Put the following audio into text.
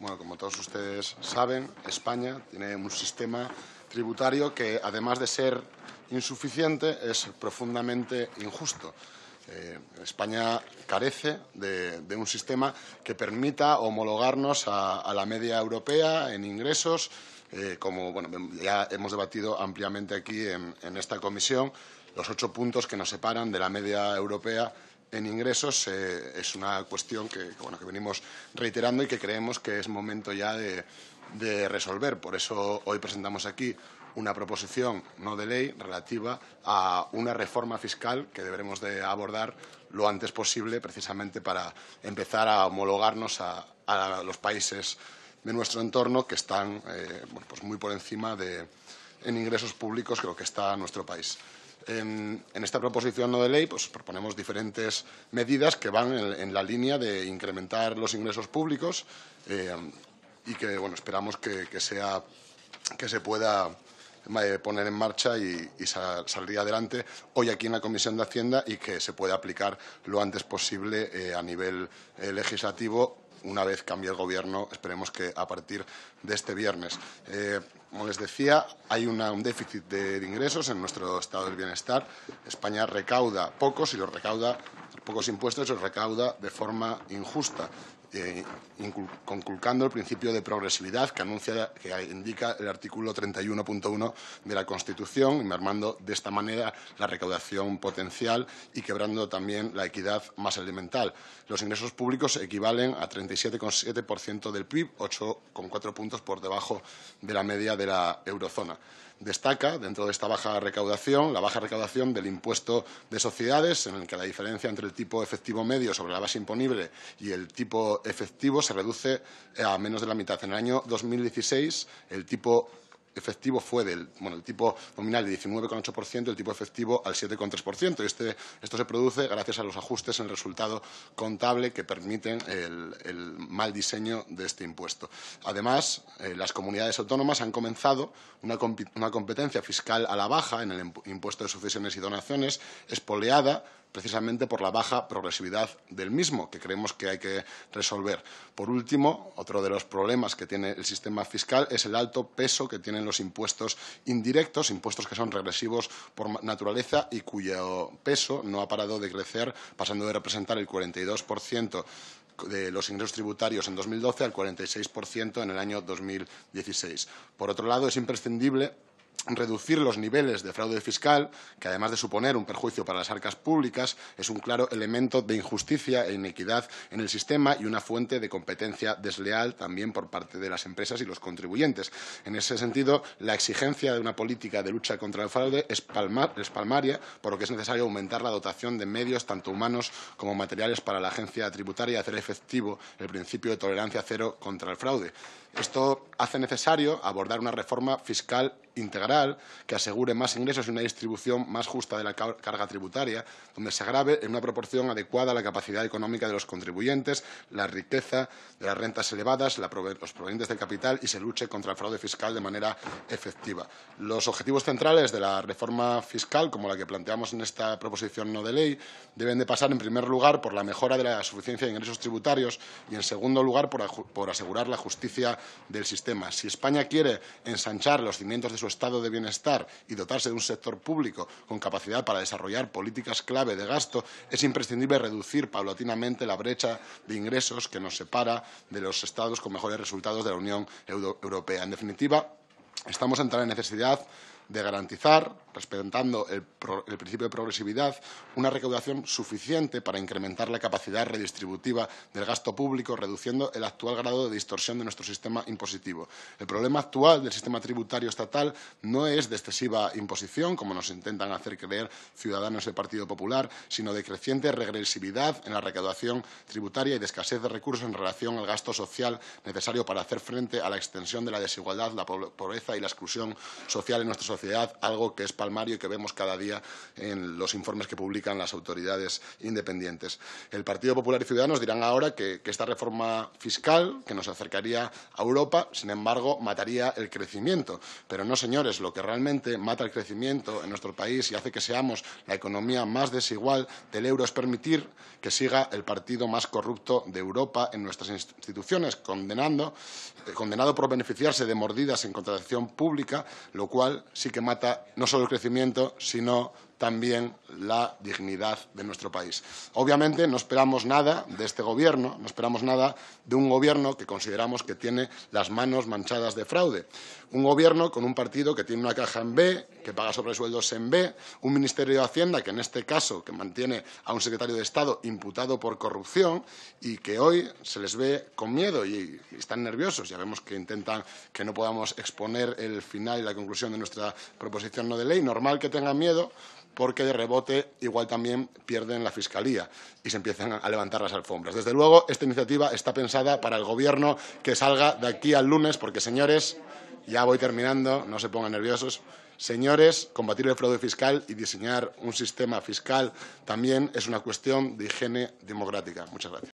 Bueno, como todos ustedes saben, España tiene un sistema tributario que, además de ser insuficiente, es profundamente injusto. Eh, España carece de, un sistema que permita homologarnos a, la media europea en ingresos, eh, como bueno, ya hemos debatido ampliamente aquí en, esta comisión, los ocho puntos que nos separan de la media europea en ingresos eh, es una cuestión que, bueno, que venimos reiterando y que creemos que es momento ya de, resolver. Por eso hoy presentamos aquí una proposición no de ley relativa a una reforma fiscal que deberemos de abordar lo antes posible precisamente para empezar a homologarnos a, los países de nuestro entorno que están eh, pues muy por encima de, en ingresos públicos que lo que está nuestro país. En, esta proposición no de ley pues proponemos diferentes medidas que van en, la línea de incrementar los ingresos públicos eh, y que esperamos que, se pueda eh, poner en marcha y, y salir adelante hoy aquí en la Comisión de Hacienda y que se pueda aplicar lo antes posible eh, a nivel legislativo una vez cambie el gobierno, esperemos que a partir de este viernes. Eh, como les decía, hay un déficit de, de ingresos en nuestro estado del bienestar. España recauda pocos y los recauda, pocos impuestos y los recauda de forma injusta conculcando el principio de progresividad que, anuncia, que indica el artículo 31.1 de la Constitución, y mermando de esta manera la recaudación potencial y quebrando también la equidad más elemental. Los ingresos públicos equivalen a 37,7% del PIB, 8,4 puntos por debajo de la media de la eurozona. Destaca, dentro de esta baja recaudación, la baja recaudación del impuesto de sociedades, en el que la diferencia entre el tipo efectivo medio sobre la base imponible y el tipo efectivo se reduce a menos de la mitad. En el año 2016, el tipo efectivo fue del, bueno, el tipo nominal de 19,8%, el tipo efectivo al 7,3%. Este, esto se produce gracias a los ajustes en el resultado contable que permiten el, mal diseño de este impuesto. Además, eh, las comunidades autónomas han comenzado una, una competencia fiscal a la baja en el impuesto de sucesiones y donaciones, espoleada precisamente por la baja progresividad del mismo, que creemos que hay que resolver. Por último, otro de los problemas que tiene el sistema fiscal es el alto peso que tienen los impuestos indirectos, impuestos que son regresivos por naturaleza y cuyo peso no ha parado de crecer, pasando de representar el 42% de los ingresos tributarios en 2012 al 46% en el año 2016. Por otro lado, es imprescindible reducir los niveles de fraude fiscal, que además de suponer un perjuicio para las arcas públicas, es un claro elemento de injusticia e inequidad en el sistema y una fuente de competencia desleal también por parte de las empresas y los contribuyentes. En ese sentido, la exigencia de una política de lucha contra el fraude es, palmaria, por lo que es necesario aumentar la dotación de medios, tanto humanos como materiales, para la agencia tributaria y hacer efectivo el principio de tolerancia cero contra el fraude. Esto hace necesario abordar una reforma fiscal integral que asegure más ingresos y una distribución más justa de la carga tributaria, donde se agrave en una proporción adecuada la capacidad económica de los contribuyentes, la riqueza de las rentas elevadas, los provenientes del capital y se luche contra el fraude fiscal de manera efectiva. Los objetivos centrales de la reforma fiscal, como la que planteamos en esta proposición no de ley, deben de pasar en primer lugar por la mejora de la suficiencia de ingresos tributarios y en segundo lugar por asegurar la justicia del sistema. Si España quiere ensanchar los cimientos de su estado de bienestar y dotarse de un sector público con capacidad para desarrollar políticas clave de gasto, es imprescindible reducir paulatinamente la brecha de ingresos que nos separa de los estados con mejores resultados de la Unión Europea. En definitiva, estamos ante la necesidad de garantizar, respetando el, principio de progresividad, una recaudación suficiente para incrementar la capacidad redistributiva del gasto público, reduciendo el actual grado de distorsión de nuestro sistema impositivo. El problema actual del sistema tributario estatal no es de excesiva imposición, como nos intentan hacer creer ciudadanos del Partido Popular, sino de creciente regresividad en la recaudación tributaria y de escasez de recursos en relación al gasto social necesario para hacer frente a la extensión de la desigualdad, la pobreza y la exclusión social en nuestros algo que es palmario y que vemos cada día en los informes que publican las autoridades independientes. El Partido Popular y Ciudadanos dirán ahora que, esta reforma fiscal, que nos acercaría a Europa, sin embargo, mataría el crecimiento. Pero no, señores, lo que realmente mata el crecimiento en nuestro país y hace que seamos la economía más desigual del euro es permitir que siga el partido más corrupto de Europa en nuestras instituciones, eh, condenado por beneficiarse de mordidas en contratación pública, lo cual que mata no solo el crecimiento, sino también la dignidad de nuestro país. Obviamente no esperamos nada de este Gobierno, no esperamos nada de un Gobierno que consideramos que tiene las manos manchadas de fraude. Un Gobierno con un partido que tiene una caja en B, que paga sobresueldos en B, un Ministerio de Hacienda que en este caso que mantiene a un secretario de Estado imputado por corrupción y que hoy se les ve con miedo y están nerviosos. Ya vemos que intentan que no podamos exponer el final y la conclusión de nuestra proposición no de ley. Normal que tengan miedo porque de rebote igual también pierden la Fiscalía y se empiezan a levantar las alfombras. Desde luego, esta iniciativa está pensada para el Gobierno que salga de aquí al lunes, porque, señores, ya voy terminando, no se pongan nerviosos. Señores, combatir el fraude fiscal y diseñar un sistema fiscal también es una cuestión de higiene democrática. Muchas gracias.